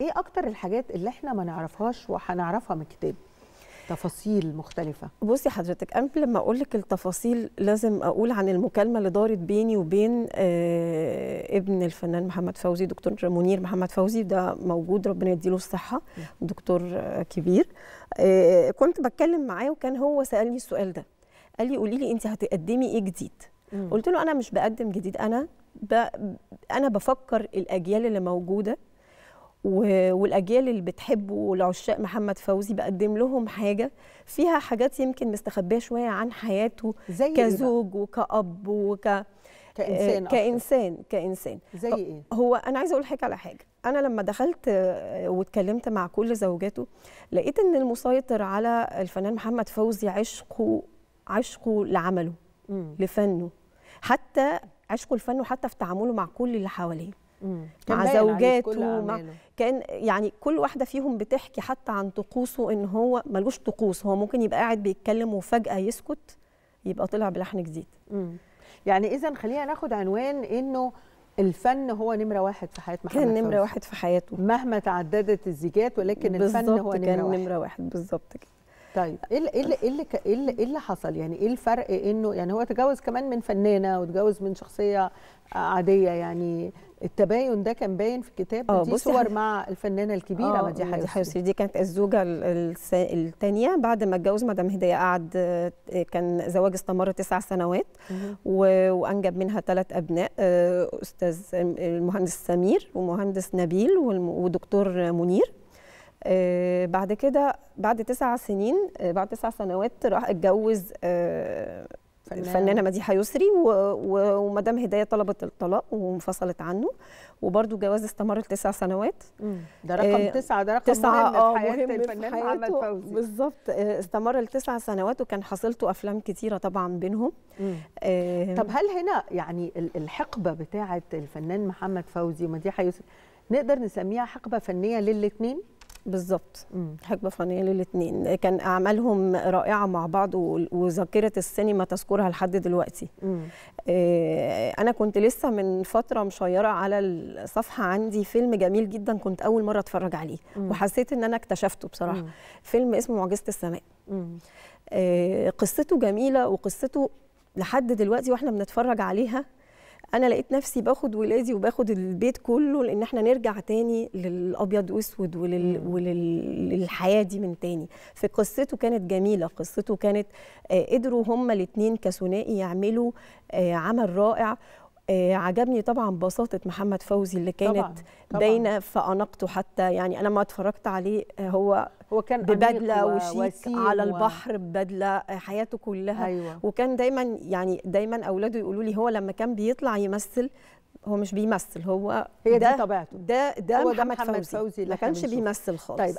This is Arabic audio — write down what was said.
ايه اكتر الحاجات اللي احنا ما نعرفهاش وهنعرفها من الكتاب تفاصيل مختلفة بصي حضرتك قبل ما أقول لك التفاصيل لازم أقول عن المكالمة اللي دارت بيني وبين آه ابن الفنان محمد فوزي دكتور منير محمد فوزي ده موجود ربنا يديله الصحة دكتور آه، كبير آه كنت بتكلم معاه وكان هو سألني السؤال ده قال لي قولي لي أنت هتقدمي إيه جديد قلت له أنا مش بقدم جديد أنا ب... أنا بفكر الأجيال اللي موجودة والاجيال اللي بتحبه والعشاق محمد فوزي بقدم لهم حاجه فيها حاجات يمكن مستخبيه شويه عن حياته زي إيه كزوج إيه وكاب وك كانسان آه، كانسان كانسان زي ايه هو انا عايزه اقول حاجه على حاجه انا لما دخلت آه، واتكلمت مع كل زوجاته لقيت ان المسيطر على الفنان محمد فوزي عشقه عشقه لعمله م. لفنه حتى عشقه لفنه حتى في تعامله مع كل اللي حواليه مع زوجاته مع كان يعني كل واحده فيهم بتحكي حتى عن طقوسه ان هو ملوش طقوس هو ممكن يبقى قاعد بيتكلم وفجاه يسكت يبقى طلع بلحن جديد مم. يعني اذا خلينا ناخد عنوان انه الفن هو نمره واحد في حياه محمد كان نمره واحد في حياته مهما تعددت الزيجات ولكن الفن هو نمره واحد نمره واحد بالظبط كده طيب ايه اللي إيه, إيه, ايه اللي ايه اللي حصل يعني ايه الفرق انه يعني هو تجوز كمان من فنانه وتجوز من شخصيه عاديه يعني التباين ده كان باين في الكتاب آه، دي صور مع الفنانه الكبيره آه، مديحه يسري حيوسري دي كانت الزوجه الثانيه بعد ما اتجوز مدام هديه قعد كان زواج استمر تسع سنوات وانجب منها ثلاث ابناء آه، استاذ المهندس سمير ومهندس نبيل ودكتور منير آه، بعد كده بعد تسع سنين آه، بعد تسع سنوات راح اتجوز الفنانه آه، مديحه يسري ومدام هدايه طلبت الطلاق وانفصلت عنه وبرده الجواز استمر لتسع سنوات ده رقم تسعه ده رقم تسعة مهم آه في حياه مهم الفنان محمد فوزي بالظبط آه استمر لتسع سنوات وكان حصلته افلام كثيره طبعا بينهم آه طب هل هنا يعني الحقبه بتاعه الفنان محمد فوزي ومديحه يسري نقدر نسميها حقبه فنيه للاثنين بالظبط حقبه فنيه للاثنين كان اعمالهم رائعه مع بعض وذاكره السينما تذكرها لحد دلوقتي إيه انا كنت لسه من فتره مشيره على الصفحه عندي فيلم جميل جدا كنت اول مره اتفرج عليه مم. وحسيت ان انا اكتشفته بصراحه مم. فيلم اسمه معجزه السماء إيه قصته جميله وقصته لحد دلوقتي واحنا بنتفرج عليها انا لقيت نفسي باخد ولادي وباخد البيت كله لان احنا نرجع تاني للابيض واسود ولل... وللحياه دي من تاني في قصته كانت جميله قصته كانت آه، قدروا هما الاثنين كثنائي يعملوا آه، عمل رائع آه عجبني طبعا بساطه محمد فوزي اللي كانت باينه في اناقته حتى يعني انا ما اتفرجت عليه آه، هو هو كان ببدله وشيك على و... البحر ببدله آه، حياته كلها أيوة. وكان دايما يعني دايما اولاده يقولوا لي هو لما كان بيطلع يمثل هو مش بيمثل هو هي ده دي طبيعته ده ده محمد, محمد فوزي, فوزي ما كانش بيمثل خالص طيب